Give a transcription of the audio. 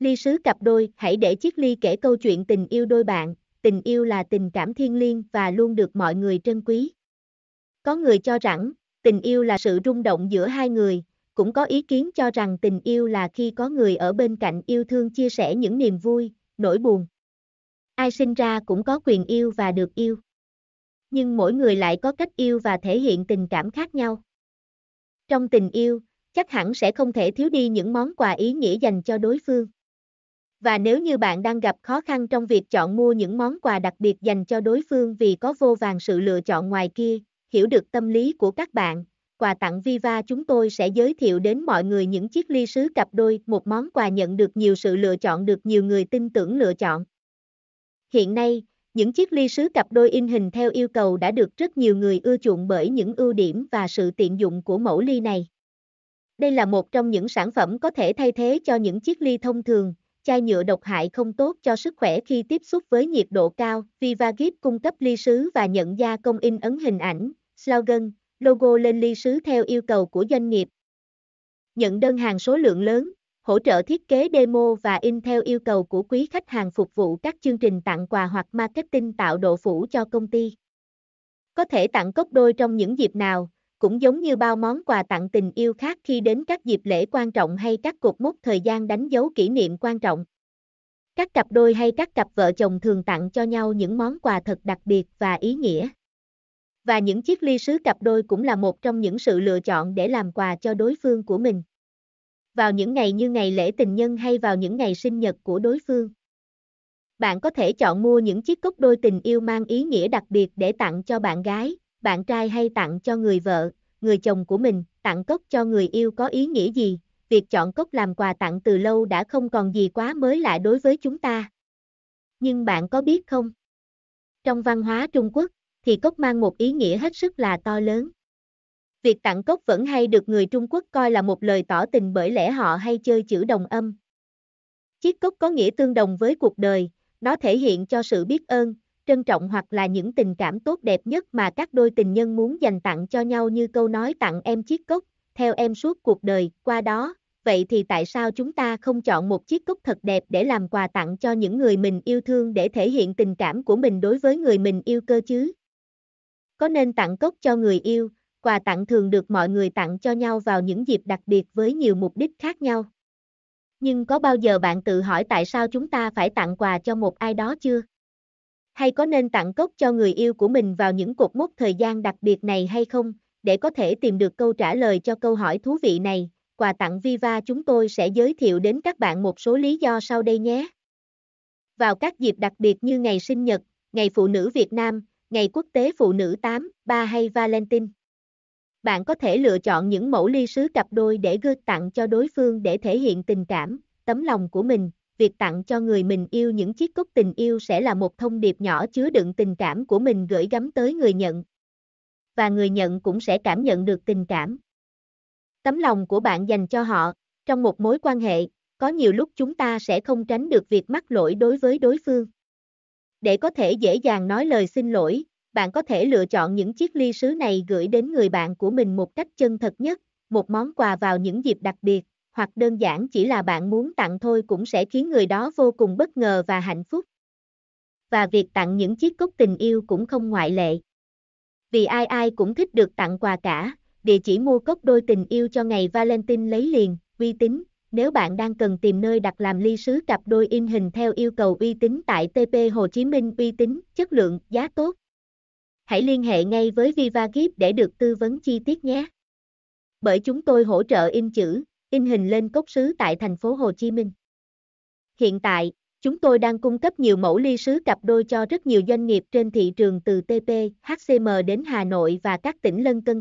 Ly sứ cặp đôi, hãy để chiếc ly kể câu chuyện tình yêu đôi bạn, tình yêu là tình cảm thiêng liêng và luôn được mọi người trân quý. Có người cho rằng, tình yêu là sự rung động giữa hai người, cũng có ý kiến cho rằng tình yêu là khi có người ở bên cạnh yêu thương chia sẻ những niềm vui, nỗi buồn. Ai sinh ra cũng có quyền yêu và được yêu. Nhưng mỗi người lại có cách yêu và thể hiện tình cảm khác nhau. Trong tình yêu, chắc hẳn sẽ không thể thiếu đi những món quà ý nghĩa dành cho đối phương. Và nếu như bạn đang gặp khó khăn trong việc chọn mua những món quà đặc biệt dành cho đối phương vì có vô vàng sự lựa chọn ngoài kia, hiểu được tâm lý của các bạn, quà tặng Viva chúng tôi sẽ giới thiệu đến mọi người những chiếc ly sứ cặp đôi, một món quà nhận được nhiều sự lựa chọn được nhiều người tin tưởng lựa chọn. Hiện nay, những chiếc ly sứ cặp đôi in hình theo yêu cầu đã được rất nhiều người ưa chuộng bởi những ưu điểm và sự tiện dụng của mẫu ly này. Đây là một trong những sản phẩm có thể thay thế cho những chiếc ly thông thường, chai nhựa độc hại không tốt cho sức khỏe khi tiếp xúc với nhiệt độ cao. Vivagip cung cấp ly sứ và nhận gia công in ấn hình ảnh, slogan, logo lên ly sứ theo yêu cầu của doanh nghiệp. Nhận đơn hàng số lượng lớn, hỗ trợ thiết kế demo và in theo yêu cầu của quý khách hàng phục vụ các chương trình tặng quà hoặc marketing tạo độ phủ cho công ty. Có thể tặng cốc đôi trong những dịp nào, cũng giống như bao món quà tặng tình yêu khác khi đến các dịp lễ quan trọng hay các cột mốc thời gian đánh dấu kỷ niệm quan trọng. Các cặp đôi hay các cặp vợ chồng thường tặng cho nhau những món quà thật đặc biệt và ý nghĩa. Và những chiếc ly sứ cặp đôi cũng là một trong những sự lựa chọn để làm quà cho đối phương của mình. Vào những ngày như ngày lễ tình nhân hay vào những ngày sinh nhật của đối phương. Bạn có thể chọn mua những chiếc cốc đôi tình yêu mang ý nghĩa đặc biệt để tặng cho bạn gái, bạn trai hay tặng cho người vợ, người chồng của mình, tặng cốc cho người yêu có ý nghĩa gì? Việc chọn cốc làm quà tặng từ lâu đã không còn gì quá mới lạ đối với chúng ta. Nhưng bạn có biết không? Trong văn hóa Trung Quốc, thì cốc mang một ý nghĩa hết sức là to lớn. Việc tặng cốc vẫn hay được người Trung Quốc coi là một lời tỏ tình bởi lẽ họ hay chơi chữ đồng âm. Chiếc cốc có nghĩa tương đồng với cuộc đời, nó thể hiện cho sự biết ơn, trân trọng hoặc là những tình cảm tốt đẹp nhất mà các đôi tình nhân muốn dành tặng cho nhau như câu nói tặng em chiếc cốc, theo em suốt cuộc đời, qua đó, vậy thì tại sao chúng ta không chọn một chiếc cốc thật đẹp để làm quà tặng cho những người mình yêu thương để thể hiện tình cảm của mình đối với người mình yêu cơ chứ? Có nên tặng cốc cho người yêu, quà tặng thường được mọi người tặng cho nhau vào những dịp đặc biệt với nhiều mục đích khác nhau. Nhưng có bao giờ bạn tự hỏi tại sao chúng ta phải tặng quà cho một ai đó chưa? hay có nên tặng cốc cho người yêu của mình vào những cột mốc thời gian đặc biệt này hay không, để có thể tìm được câu trả lời cho câu hỏi thú vị này, quà tặng Viva chúng tôi sẽ giới thiệu đến các bạn một số lý do sau đây nhé. Vào các dịp đặc biệt như ngày sinh nhật, ngày phụ nữ Việt Nam, ngày quốc tế phụ nữ 8, 3 hay Valentine. Bạn có thể lựa chọn những mẫu ly sứ cặp đôi để gửi tặng cho đối phương để thể hiện tình cảm, tấm lòng của mình, việc tặng cho người mình yêu những chiếc cốc tình yêu sẽ là một thông điệp nhỏ chứa đựng tình cảm của mình gửi gắm tới người nhận. Và người nhận cũng sẽ cảm nhận được tình cảm. Tấm lòng của bạn dành cho họ, trong một mối quan hệ, có nhiều lúc chúng ta sẽ không tránh được việc mắc lỗi đối với đối phương. Để có thể dễ dàng nói lời xin lỗi, bạn có thể lựa chọn những chiếc ly sứ này gửi đến người bạn của mình một cách chân thật nhất, một món quà vào những dịp đặc biệt hoặc đơn giản chỉ là bạn muốn tặng thôi cũng sẽ khiến người đó vô cùng bất ngờ và hạnh phúc. Và việc tặng những chiếc cốc tình yêu cũng không ngoại lệ. Vì ai ai cũng thích được tặng quà cả, địa chỉ mua cốc đôi tình yêu cho ngày Valentine lấy liền, uy tín. Nếu bạn đang cần tìm nơi đặt làm ly sứ cặp đôi in hình theo yêu cầu uy tín tại TP Hồ Chí Minh uy tín, chất lượng, giá tốt. Hãy liên hệ ngay với Viva Gift để được tư vấn chi tiết nhé. Bởi chúng tôi hỗ trợ in chữ, in hình lên cốc sứ tại thành phố Hồ Chí Minh. Hiện tại, chúng tôi đang cung cấp nhiều mẫu ly sứ cặp đôi cho rất nhiều doanh nghiệp trên thị trường từ TP, HCM đến Hà Nội và các tỉnh lân cận.